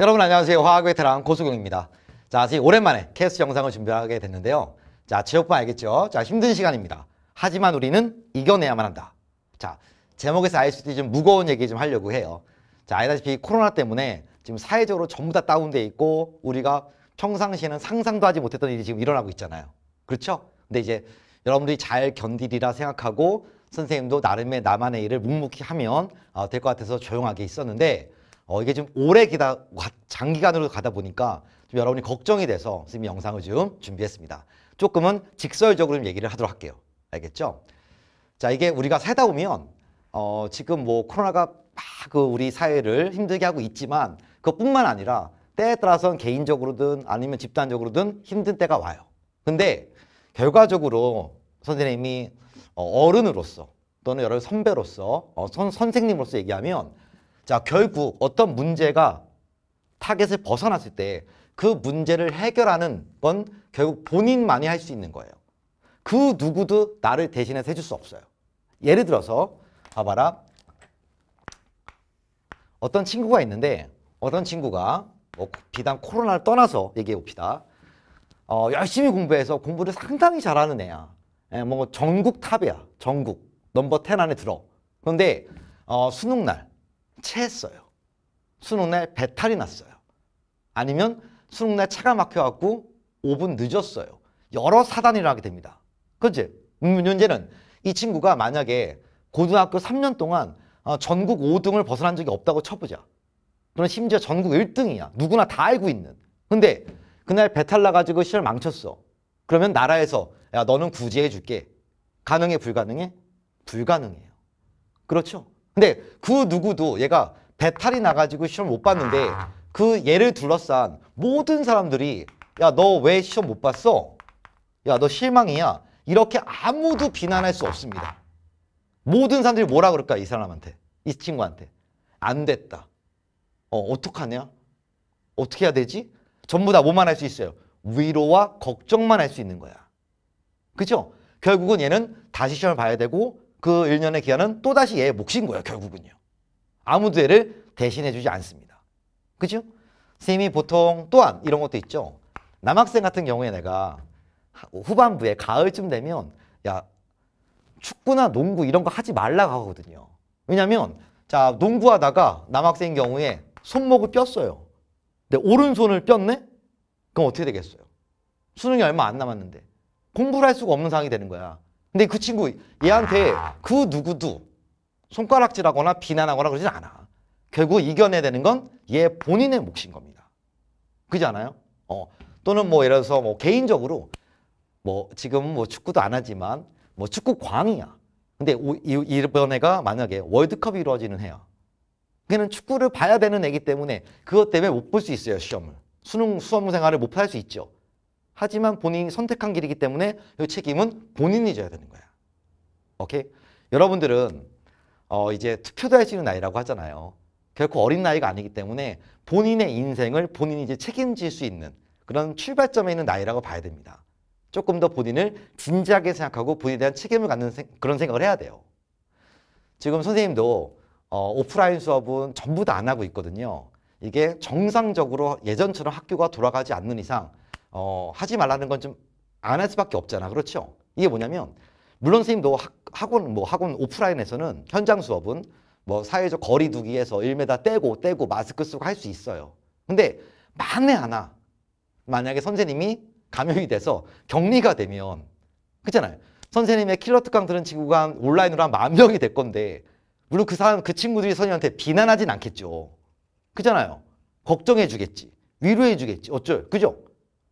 여러분 안녕하세요. 화학 베테랑 고수경입니다. 자, 사실 오랜만에 캐스 영상을 준비하게 됐는데요. 자, 제목만 알겠죠? 자, 힘든 시간입니다. 하지만 우리는 이겨내야만 한다. 자, 제목에서 아이스티 좀 무거운 얘기 좀 하려고 해요. 자, 알다시피 코로나 때문에 지금 사회적으로 전부 다 다운돼 있고 우리가 평상시에는 상상도 하지 못했던 일이 지금 일어나고 있잖아요. 그렇죠? 근데 이제 여러분들이 잘 견디리라 생각하고 선생님도 나름의 나만의 일을 묵묵히 하면 어, 될것 같아서 조용하게 있었는데 어, 이게 좀 오래 기다 장기간으로 가다 보니까 좀 여러분이 걱정이 돼서 선생님이 영상을 지금 준비했습니다. 조금은 직설적으로 얘기를 하도록 할게요. 알겠죠? 자, 이게 우리가 살다 보면 어, 지금 뭐 코로나가 막 그 우리 사회를 힘들게 하고 있지만 그것뿐만 아니라 때에 따라서는 개인적으로든 아니면 집단적으로든 힘든 때가 와요. 근데 결과적으로 선생님이 어, 어른으로서 또는 여러 선배로서 어, 선, 선생님으로서 얘기하면 자, 결국 어떤 문제가 타겟을 벗어났을 때 그 문제를 해결하는 건 결국 본인만이 할 수 있는 거예요. 그 누구도 나를 대신해서 해줄 수 없어요. 예를 들어서 봐봐라. 어떤 친구가 있는데 어떤 친구가 뭐 비단 코로나를 떠나서 얘기해 봅시다. 어, 열심히 공부해서 공부를 상당히 잘하는 애야. 예, 뭐 전국 탑이야. 전국 넘버 텐 안에 들어. 그런데 어, 수능 날 체했어요. 수능 날 배탈이 났어요. 아니면 수능 날 차가 막혀갖고 5분 늦었어요. 여러 사단이 라하게 됩니다. 그치? 음, 문제는 이 친구가 만약에 고등학교 3년 동안 어, 전국 5등을 벗어난 적이 없다고 쳐보자. 그럼 심지어 전국 1등이야. 누구나 다 알고 있는. 근데 그날 배탈 나가지고 시절 망쳤어. 그러면 나라에서 야 너는 구제해줄게. 가능해 불가능해? 불가능해요. 그렇죠? 근데 그 누구도 얘가 배탈이 나가지고 시험 못 봤는데 아. 그 얘를 둘러싼 모든 사람들이 야 너 왜 시험 못 봤어? 야 너 실망이야. 이렇게 아무도 비난할 수 없습니다. 모든 사람들이 뭐라 그럴까 이 사람한테 이 친구한테 안 됐다. 어 어떡하냐? 어떻게 해야 되지? 전부 다 뭐만 할 수 있어요. 위로와 걱정만 할 수 있는 거야. 그죠? 결국은 얘는 다시 시험을 봐야 되고 그 1년의 기한은 또다시 얘의 몫인 거예요, 결국은요. 아무도 얘를 대신해주지 않습니다. 그죠? 선생님이 보통 또한 이런 것도 있죠. 남학생 같은 경우에 내가 후반부에 가을쯤 되면 야 축구나 농구 이런 거 하지 말라 고 하거든요. 왜냐면 자 농구하다가 남학생인 경우에 손목을 뼈어요. 내 오른손을 뼈네? 그럼 어떻게 되겠어요? 수능이 얼마 안 남았는데 공부를 할 수가 없는 상황이 되는 거야. 근데 그 친구 얘한테 그 누구도 손가락질하거나 비난하거나 그러진 않아. 결국 이겨내야 되는 건 얘 본인의 몫인 겁니다. 그지 않아요? 어. 또는 뭐 예를 들어서 뭐 개인적으로 뭐 지금은 뭐 축구도 안 하지만 뭐 축구 광이야. 근데 오, 이번 애가 만약에 월드컵이 이루어지는 해야. 걔는 축구를 봐야 되는 애기 때문에 그것 때문에 못 볼 수 있어요, 시험을. 수능 수험 생활을 못 할 수 있죠. 하지만 본인이 선택한 길이기 때문에 그 책임은 본인이 져야 되는 거야. 오케이? 여러분들은 어 이제 투표도 할 수 있는 나이라고 하잖아요. 결코 어린 나이가 아니기 때문에 본인의 인생을 본인이 이제 책임질 수 있는 그런 출발점에 있는 나이라고 봐야 됩니다. 조금 더 본인을 진지하게 생각하고 본인에 대한 책임을 갖는 생, 그런 생각을 해야 돼요. 지금 선생님도 어, 오프라인 수업은 전부 다 안 하고 있거든요. 이게 정상적으로 예전처럼 학교가 돌아가지 않는 이상 어, 하지 말라는 건 좀 안 할 수밖에 없잖아. 그렇죠? 이게 뭐냐면 물론 선생님도 학원 뭐 학원 오프라인에서는 현장 수업은 뭐 사회적 거리두기에서 1m 떼고 떼고 마스크 쓰고 할 수 있어요. 근데 만에 하나 만약에 선생님이 감염이 돼서 격리가 되면 그잖아요 선생님의 킬러 특강 들은 친구가 온라인으로 한 만 명이 될 건데 물론 그 사람 그 친구들이 선생님한테 비난하진 않겠죠. 그잖아요. 걱정해 주겠지. 위로해 주겠지. 어쩔. 그죠?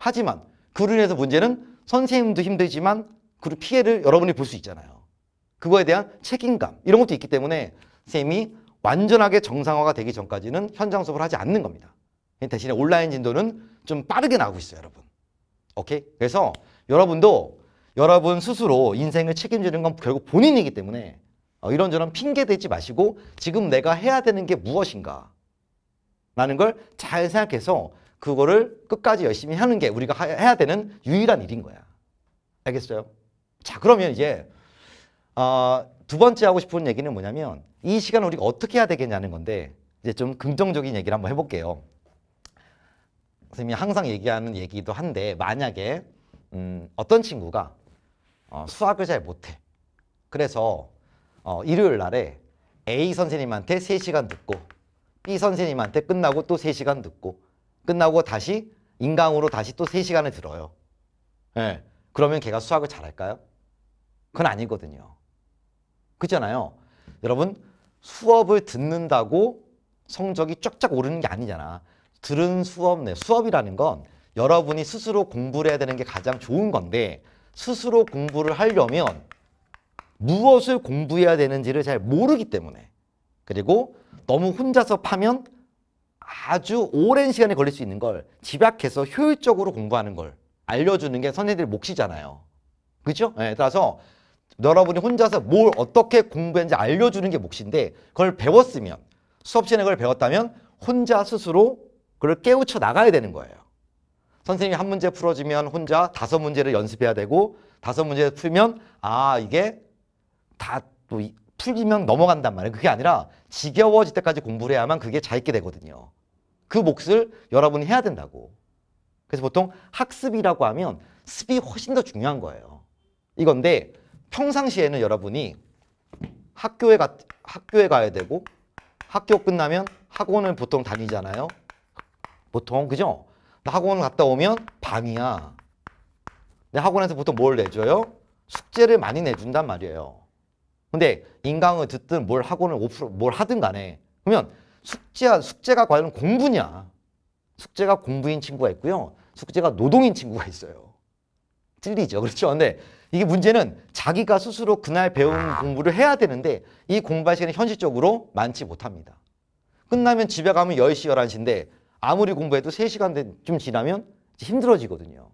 하지만 그로 인해서 문제는 선생님도 힘들지만 그 피해를 여러분이 볼 수 있잖아요. 그거에 대한 책임감 이런 것도 있기 때문에 선생님이 완전하게 정상화가 되기 전까지는 현장 수업을 하지 않는 겁니다. 대신에 온라인 진도는 좀 빠르게 나오고 있어요, 여러분. 오케이? 그래서 여러분도 여러분 스스로 인생을 책임지는 건 결국 본인이기 때문에 어, 이런저런 핑계 대지 마시고 지금 내가 해야 되는 게 무엇인가 라는 걸 잘 생각해서 그거를 끝까지 열심히 하는 게 우리가 하, 해야 되는 유일한 일인 거야. 알겠어요? 자, 그러면 이제 어, 두 번째 하고 싶은 얘기는 뭐냐면 이 시간을 우리가 어떻게 해야 되겠냐는 건데 이제 좀 긍정적인 얘기를 한번 해볼게요. 선생님이 항상 얘기하는 얘기도 한데 만약에 음, 어떤 친구가 어, 수학을 잘 못해. 그래서 어, 일요일 날에 A 선생님한테 세시간 듣고 B 선생님한테 끝나고 또 세시간 듣고 끝나고 다시 인강으로 다시 또 3시간을 들어요. 예. 그러면 걔가 수학을 잘할까요? 그건 아니거든요. 그렇잖아요. 여러분 수업을 듣는다고 성적이 쫙쫙 오르는 게 아니잖아. 들은 수업 내 네, 수업이라는 건 여러분이 스스로 공부를 해야 되는 게 가장 좋은 건데 스스로 공부를 하려면 무엇을 공부해야 되는지를 잘 모르기 때문에 그리고 너무 혼자서 파면 아주 오랜 시간이 걸릴 수 있는 걸 집약해서 효율적으로 공부하는 걸 알려주는 게 선생님들 몫이잖아요. 그죠? 렇 예, 네, 따라서 여러분이 혼자서 뭘 어떻게 공부했는지 알려주는 게 몫인데 그걸 배웠으면 수업 시간에 그걸 배웠다면 혼자 스스로 그걸 깨우쳐 나가야 되는 거예요. 선생님이 한 문제 풀어주면 혼자 다섯 문제를 연습해야 되고 다섯 문제 풀면 아 이게 다또 풀리면 넘어간단 말이에요. 그게 아니라 지겨워질 때까지 공부를 해야만 그게 잘 있게 되거든요. 그 몫을 여러분이 해야 된다고. 그래서 보통 학습이라고 하면 습이 훨씬 더 중요한 거예요. 이건데 평상시에는 여러분이 학교에 가, 학교에 가야 되고 학교 끝나면 학원을 보통 다니잖아요. 보통 그죠? 학원 갔다 오면 밤이야. 내 학원에서 보통 뭘 내줘요? 숙제를 많이 내준단 말이에요. 근데 인강을 듣든 뭘 학원을 오프뭘 하든 간에 그러면 숙제야, 숙제가 과연 공부냐? 숙제가 공부인 친구가 있고요. 숙제가 노동인 친구가 있어요. 틀리죠. 그렇죠. 근데 이게 문제는 자기가 스스로 그날 배운 아. 공부를 해야 되는데 이 공부할 시간이 현실적으로 많지 못합니다. 끝나면 집에 가면 10시, 11시인데 아무리 공부해도 3시간 좀 지나면 힘들어지거든요.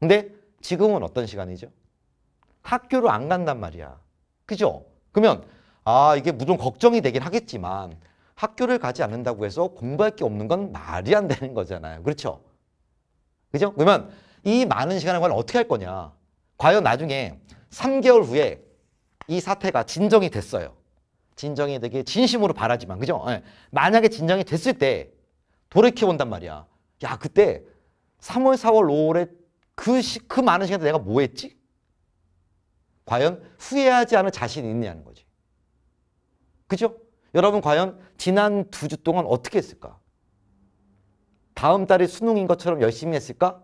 근데 지금은 어떤 시간이죠? 학교를 안 간단 말이야. 그죠? 그러면 아 이게 무조건 걱정이 되긴 하겠지만 학교를 가지 않는다고 해서 공부할 게 없는 건 말이 안 되는 거잖아요. 그렇죠? 그죠? 그러면 이 많은 시간을 과연 어떻게 할 거냐? 과연 나중에 3개월 후에 이 사태가 진정이 됐어요. 진정이 되게 진심으로 바라지만, 그죠? 네. 만약에 진정이 됐을 때 돌이켜본단 말이야. 야, 그때 3월, 4월, 5월에 그, 시, 그 많은 시간에 내가 뭐 했지? 과연 후회하지 않을 자신이 있느냐는 거지. 그죠? 여러분 과연 지난 두 주 동안 어떻게 했을까? 다음 달이 수능인 것처럼 열심히 했을까?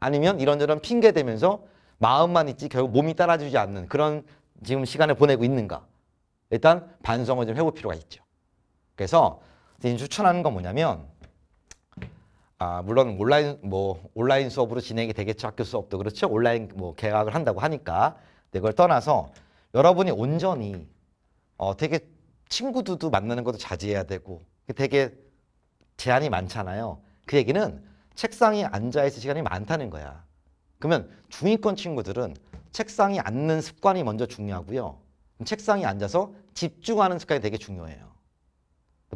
아니면 이런저런 핑계 대면서 마음만 있지 결국 몸이 따라주지 않는 그런 지금 시간을 보내고 있는가? 일단 반성을 좀 해볼 필요가 있죠. 그래서 추천하는 건 뭐냐면 아 물론 온라인 뭐 온라인 수업으로 진행이 되겠죠 학교 수업도 그렇죠 온라인 뭐 개학을 한다고 하니까 그걸 떠나서 여러분이 온전히 어 되게 친구들도 만나는 것도 자제해야 되고 그 되게 제한이 많잖아요. 그 얘기는 책상에 앉아 있을 시간이 많다는 거야. 그러면 중위권 친구들은 책상에 앉는 습관이 먼저 중요하고요. 책상에 앉아서 집중하는 습관이 되게 중요해요.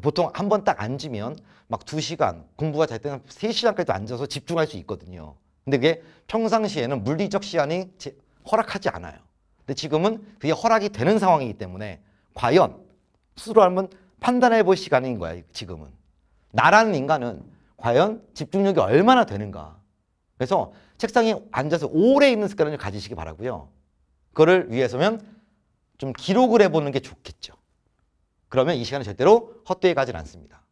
보통 한 번 딱 앉으면 막 두시간 공부가 잘 때는 세시간까지도 앉아서 집중할 수 있거든요. 근데 그게 평상시에는 물리적 시간이 허락하지 않아요. 근데 지금은 그게 허락이 되는 상황이기 때문에 과연 스스로 한번 판단해 볼 시간인 거야, 지금은. 나라는 인간은 과연 집중력이 얼마나 되는가. 그래서 책상에 앉아서 오래 있는 습관을 가지시기 바라고요. 그거를 위해서면 좀 기록을 해보는 게 좋겠죠. 그러면 이 시간은 절대로 헛되이 가진 않습니다.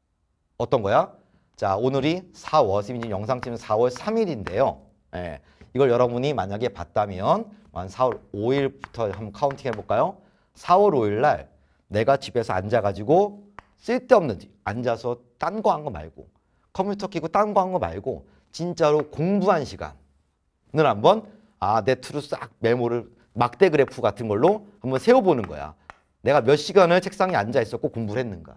어떤 거야? 자, 오늘이 4월, 지금 영상 찍은 4월 3일인데요. 예, 이걸 여러분이 만약에 봤다면 한 4월 5일부터 한번 카운팅 해볼까요? 4월 5일 날 내가 집에서 앉아가지고 쓸데없는 지 앉아서 딴 거 한 거 말고 컴퓨터 키고 딴 거 한 거 말고 진짜로 공부한 시간을 한번 아내 투로 싹 메모를 막대 그래프 같은 걸로 한번 세워보는 거야. 내가 몇 시간을 책상에 앉아 있었고 공부를 했는가.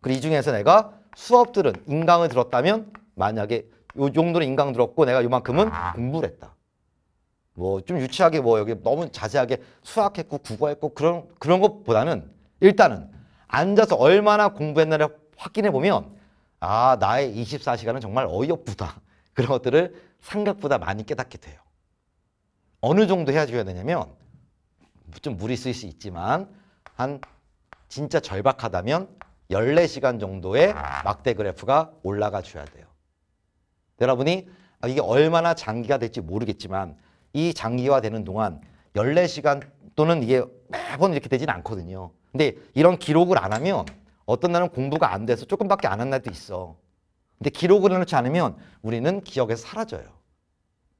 그리고 이 중에서 내가 수업 들은 인강을 들었다면 만약에 요 정도는 인강 들었고 내가 요만큼은 공부를 했다. 뭐 좀 유치하게 뭐 여기 너무 자세하게 수학했고 국어했고 그런 그런 것보다는 일단은 앉아서 얼마나 공부했나를 확인해 보면 아 나의 24시간은 정말 어이없다 그런 것들을 생각보다 많이 깨닫게 돼요. 어느 정도 해줘야 되냐면 좀 무리 쓸 수 있지만 한 진짜 절박하다면 14시간 정도의 막대 그래프가 올라가 줘야 돼요. 여러분이 아, 이게 얼마나 장기가 될지 모르겠지만 이 장기화되는 동안 14시간 또는 이게 매번 이렇게 되진 않거든요. 근데 이런 기록을 안 하면 어떤 날은 공부가 안 돼서 조금밖에 안 한 날도 있어. 근데 기록을 해놓지 않으면 우리는 기억에서 사라져요.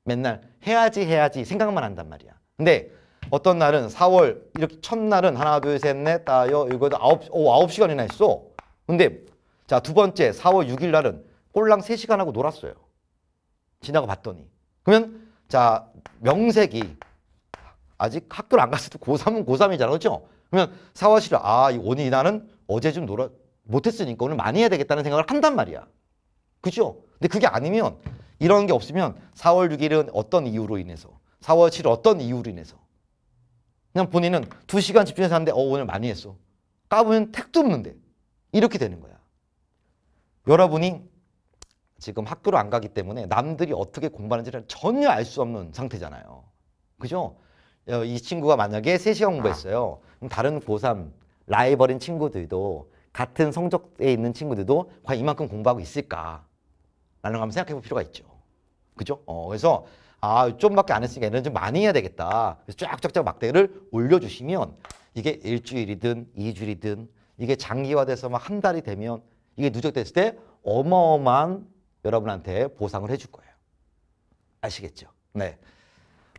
맨날 해야지 해야지 생각만 한단 말이야. 근데 어떤 날은 4월 이렇게 첫날은 하나 둘셋넷다 이거도 아홉 오 아홉 시간이나 했어. 근데 자 두 번째 4월 6일 날은 꼴랑 3시간 하고 놀았어요. 지나가 봤더니 그러면 자 명색이 아직 학교를 안 갔어도 고3은 고3이잖아. 그렇죠? 그러면 사와실은 아, 오늘 나는 어제 좀 놀아 못했으니까 오늘 많이 해야 되겠다는 생각을 한단 말이야. 그죠? 근데 그게 아니면 이런 게 없으면 4월 6일은 어떤 이유로 인해서 4월 7일 어떤 이유로 인해서 그냥 본인은 2시간 집중해서 하는데 어 오늘 많이 했어. 까보면 택도 없는데 이렇게 되는 거야. 여러분이 지금 학교를 안 가기 때문에 남들이 어떻게 공부하는지를 전혀 알 수 없는 상태잖아요. 그죠? 어, 이 친구가 만약에 3시간 공부했어요. 아. 그럼 다른 고3 라이벌인 친구들도 같은 성적에 있는 친구들도 과연 이만큼 공부하고 있을까? 라는 걸 생각해 볼 필요가 있죠. 그죠? 어, 그래서 아, 좀밖에 안 했으니까 얘는 좀 많이 해야 되겠다. 그래서 쫙쫙쫙 막대를 올려주시면 이게 일주일이든 이주일이든 이게 장기화돼서 막한 달이 되면 이게 누적됐을 때 어마어마한 여러분한테 보상을 해줄 거예요. 아시겠죠? 네.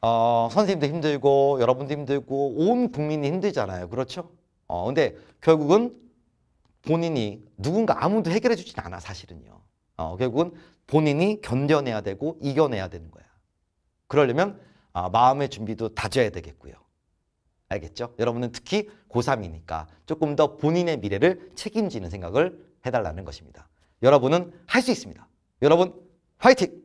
어, 선생님도 힘들고 여러분도 힘들고 온 국민이 힘들잖아요. 그렇죠? 어, 근데 결국은 본인이 누군가 아무도 해결해 주진 않아 사실은요. 어, 결국은 본인이 견뎌내야 되고 이겨내야 되는 거야. 그러려면 어, 마음의 준비도 다져야 되겠고요. 알겠죠? 여러분은 특히 고3이니까 조금 더 본인의 미래를 책임지는 생각을 해달라는 것입니다. 여러분은 할 수 있습니다. 여러분 화이팅!